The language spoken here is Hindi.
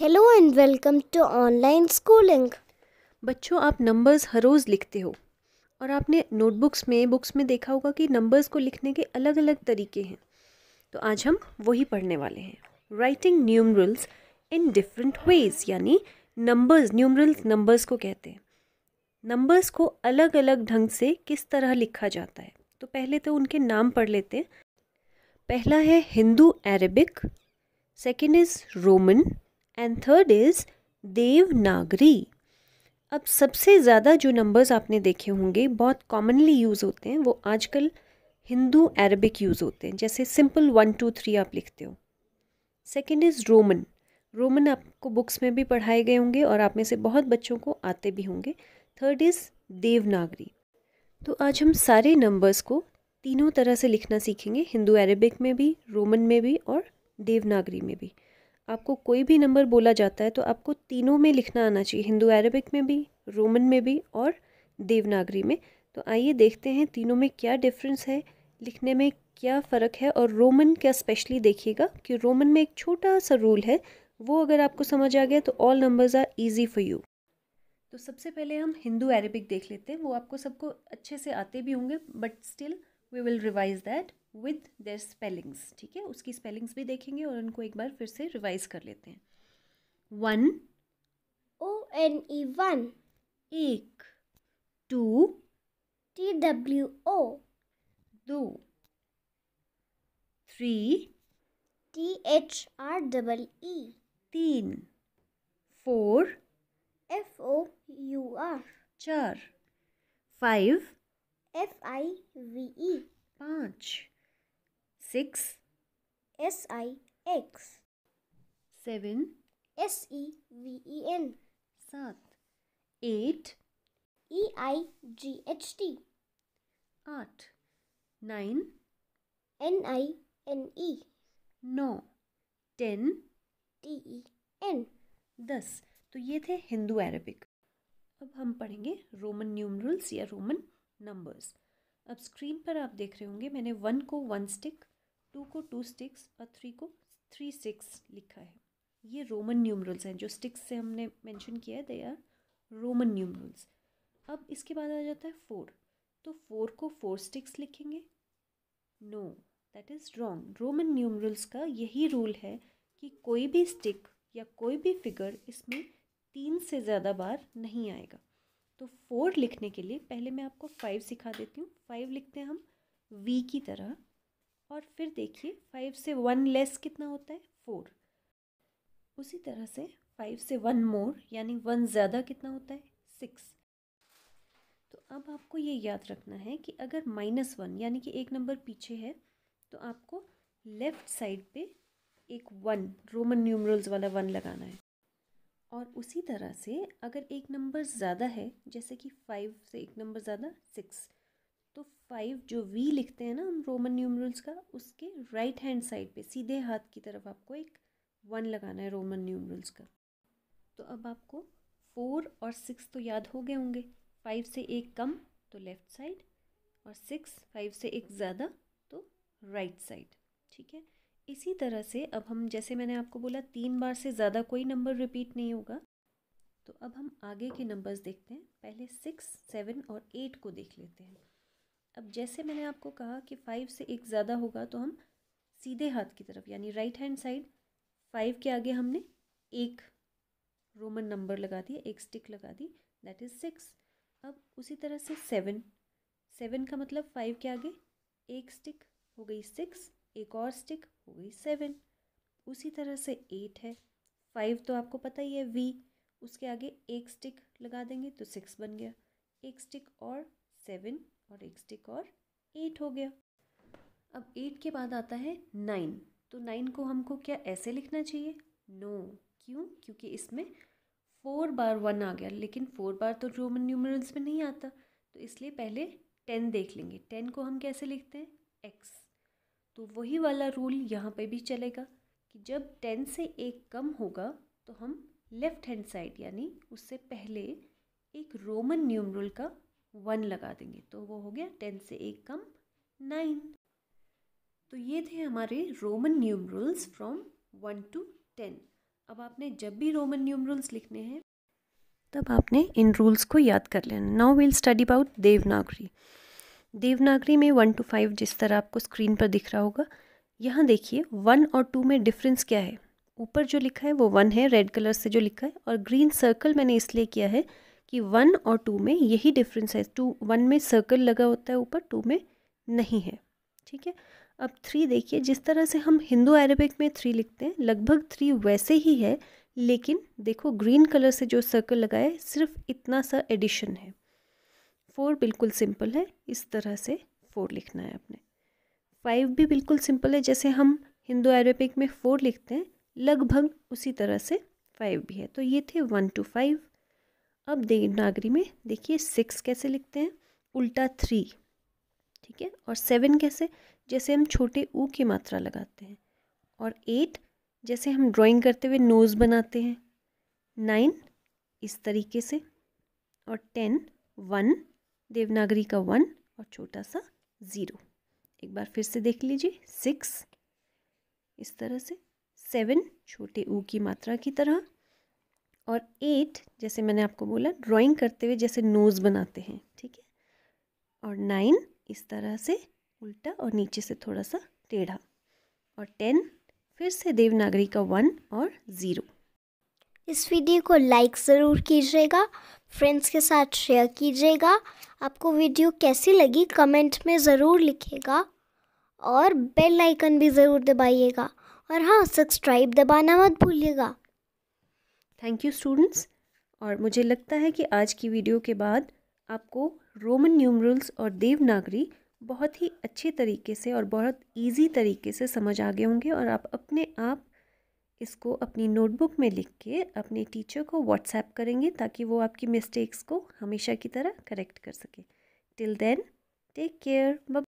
Hello and welcome to online schooling बच्चों आप नंबर्स हर रोज़ लिखते हो और आपने नोटबुक्स में बुक्स में देखा होगा कि नंबर्स को लिखने के अलग अलग तरीके हैं तो आज हम वही पढ़ने वाले हैं writing numerals in different ways यानी नंबर्स न्यूमरल्स नंबर्स को कहते हैं नंबर्स को अलग अलग ढंग से किस तरह लिखा जाता है तो पहले तो उनके नाम पढ़ लेते हैं पहला है Hindu Arabic second is Roman and third is Devanagari अब सबसे ज़्यादा जो नंबर्स आपने देखे होंगे बहुत कॉमनली यूज़ होते हैं वो आजकल हिंदू अरबिक यूज़ होते हैं जैसे सिंपल वन टू थ्री आप लिखते हो सेकेंड इज़ रोमन रोमन आपको बुक्स में भी पढ़ाए गए होंगे और आप में से बहुत बच्चों को आते भी होंगे थर्ड इज़ देवनागरी तो आज हम सारे नंबर्स को तीनों तरह से लिखना सीखेंगे हिंदू अरबिक में भी रोमन में भी और देवनागरी में भी आपको कोई भी नंबर बोला जाता है तो आपको तीनों में लिखना आना चाहिए हिंदू अरबिक में भी रोमन में भी और देवनागरी में तो आइए देखते हैं तीनों में क्या डिफरेंस है लिखने में क्या फ़र्क है और रोमन क्या स्पेशली देखिएगा कि रोमन में एक छोटा सा रूल है वो अगर आपको समझ आ गया तो all numbers are easy for you तो सबसे पहले हम हिंदू अरबिक देख लेते हैं वो आपको सबको अच्छे से आते भी होंगे but still we will revise that with their spellings ठीक है उसकी स्पेलिंग्स भी देखेंगे और उनको एक बार फिर से रिवाइज कर लेते हैं one O N E one एक टू टी डब्ल्यू ओ दो three T H R double E तीन four F O U R चार five F I V E पाँच six S I X seven S E V E N सात eight E I G H T आठ nine N I N E ten T E N एन दस तो ये थे हिंदू अरबिक अब हम पढ़ेंगे रोमन न्यूमरल्स या रोमन नंबर्स अब स्क्रीन पर आप देख रहे होंगे मैंने वन को वन स्टिक टू को टू स्टिक्स और थ्री को थ्री सिक्स लिखा है ये रोमन न्यूमरल्स हैं जो स्टिक्स से हमने मेंशन किया है दे आर रोमन न्यूमरल्स अब इसके बाद आ जाता है फोर तो फोर को फोर स्टिक्स लिखेंगे no that is wrong Roman numerals का यही रूल है कि कोई भी स्टिक या कोई भी फिगर इसमें तीन से ज़्यादा बार नहीं आएगा तो फोर लिखने के लिए पहले मैं आपको फाइव सिखा देती हूँ फाइव लिखते हैं हम वी की तरह और फिर देखिए फाइव से वन लेस कितना होता है फोर उसी तरह से फाइव से वन मोर यानी वन ज़्यादा कितना होता है सिक्स तो अब आपको ये याद रखना है कि अगर माइनस वन यानी कि एक नंबर पीछे है तो आपको लेफ़्ट साइड पे एक वन रोमन न्यूमरल्स वाला वन लगाना है और उसी तरह से अगर एक नंबर ज़्यादा है जैसे कि फाइव से एक नंबर ज़्यादा सिक्स तो फाइव जो वी लिखते हैं ना हम रोमन न्यूमरल्स का उसके राइट हैंड साइड पे सीधे हाथ की तरफ आपको एक वन लगाना है रोमन न्यूमरल्स का तो अब आपको फोर और सिक्स तो याद हो गए होंगे फाइव से एक कम तो लेफ़्ट साइड और सिक्स फाइव से एक ज़्यादा तो राइट साइड ठीक है इसी तरह से अब हम जैसे मैंने आपको बोला तीन बार से ज़्यादा कोई नंबर रिपीट नहीं होगा तो अब हम आगे के नंबर्स देखते हैं पहले सिक्स सेवन और एट को देख लेते हैं अब जैसे मैंने आपको कहा कि फाइव से एक ज़्यादा होगा तो हम सीधे हाथ की तरफ यानी राइट हैंड साइड फाइव के आगे हमने एक रोमन नंबर लगा दिया एक स्टिक लगा दी दैट इज़ सिक्स अब उसी तरह से सेवन सेवन का मतलब फाइव के आगे एक स्टिक हो गई सिक्स एक और स्टिक हो गई सेवन उसी तरह से एट है फाइव तो आपको पता ही है वी उसके आगे एक स्टिक लगा देंगे तो सिक्स बन गया एक स्टिक और सेवन और एक स्टिक और एट हो गया अब एट के बाद आता है नाइन तो नाइन को हमको क्या ऐसे लिखना चाहिए नो no. क्यों क्योंकि इसमें फोर बार वन आ गया लेकिन फोर बार तो रोमन न्यूमरल्स में नहीं आता तो इसलिए पहले टेन देख लेंगे टेन को हम कैसे लिखते हैं एक्स तो वही वाला रूल यहाँ पे भी चलेगा कि जब टेन से एक कम होगा तो हम लेफ़्ट हैंड साइड यानी उससे पहले एक रोमन न्यूमरल का वन लगा देंगे तो वो हो गया टेन से एक कम नाइन तो ये थे हमारे Roman numerals from one to ten अब आपने जब भी रोमन न्यूमरल्स लिखने हैं तब आपने इन रूल्स को याद कर लेना now will study about Devanagari Devanagari में वन टू फाइव जिस तरह आपको स्क्रीन पर दिख रहा होगा यहाँ देखिए वन और टू में डिफरेंस क्या है ऊपर जो लिखा है वो वन है रेड कलर से जो लिखा है और ग्रीन सर्कल मैंने इसलिए किया है कि वन और टू में यही डिफरेंस है टू वन में सर्कल लगा होता है ऊपर टू में नहीं है ठीक है अब थ्री देखिए जिस तरह से हम हिंदू अरेबिक में थ्री लिखते हैं लगभग थ्री वैसे ही है लेकिन देखो ग्रीन कलर से जो सर्कल लगा है सिर्फ इतना सा एडिशन है फोर बिल्कुल सिंपल है इस तरह से फोर लिखना है आपने फाइव भी बिल्कुल सिंपल है जैसे हम हिंदू अरेबिक में फोर लिखते हैं लगभग उसी तरह से फाइव भी है तो ये थे वन टू फाइव अब देवनागरी में देखिए सिक्स कैसे लिखते हैं उल्टा थ्री ठीक है और सेवन कैसे जैसे हम छोटे ऊ की मात्रा लगाते हैं और एट जैसे हम ड्राइंग करते हुए नोज़ बनाते हैं नाइन इस तरीके से और टेन वन देवनागरी का वन और छोटा सा ज़ीरो एक बार फिर से देख लीजिए सिक्स इस तरह से सेवन छोटे ऊ की मात्रा की तरह और एट जैसे मैंने आपको बोला ड्राइंग करते हुए जैसे नोज़ बनाते हैं ठीक है और नाइन इस तरह से उल्टा और नीचे से थोड़ा सा टेढ़ा और टेन फिर से देवनागरी का वन और ज़ीरो इस वीडियो को लाइक ज़रूर कीजिएगा फ्रेंड्स के साथ शेयर कीजिएगा आपको वीडियो कैसी लगी कमेंट में ज़रूर लिखिएगा और बेल आइकन भी ज़रूर दबाइएगा और हाँ सब्सक्राइब दबाना मत भूलिएगा थैंक यू स्टूडेंट्स और मुझे लगता है कि आज की वीडियो के बाद आपको रोमन न्यूमरल्स और देवनागरी बहुत ही अच्छे तरीके से और बहुत इजी तरीके से समझ आ गए होंगे और आप अपने आप इसको अपनी नोटबुक में लिख के अपने टीचर को व्हाट्सएप करेंगे ताकि वो आपकी मिस्टेक्स को हमेशा की तरह करेक्ट कर सके टिल देन टेक केयर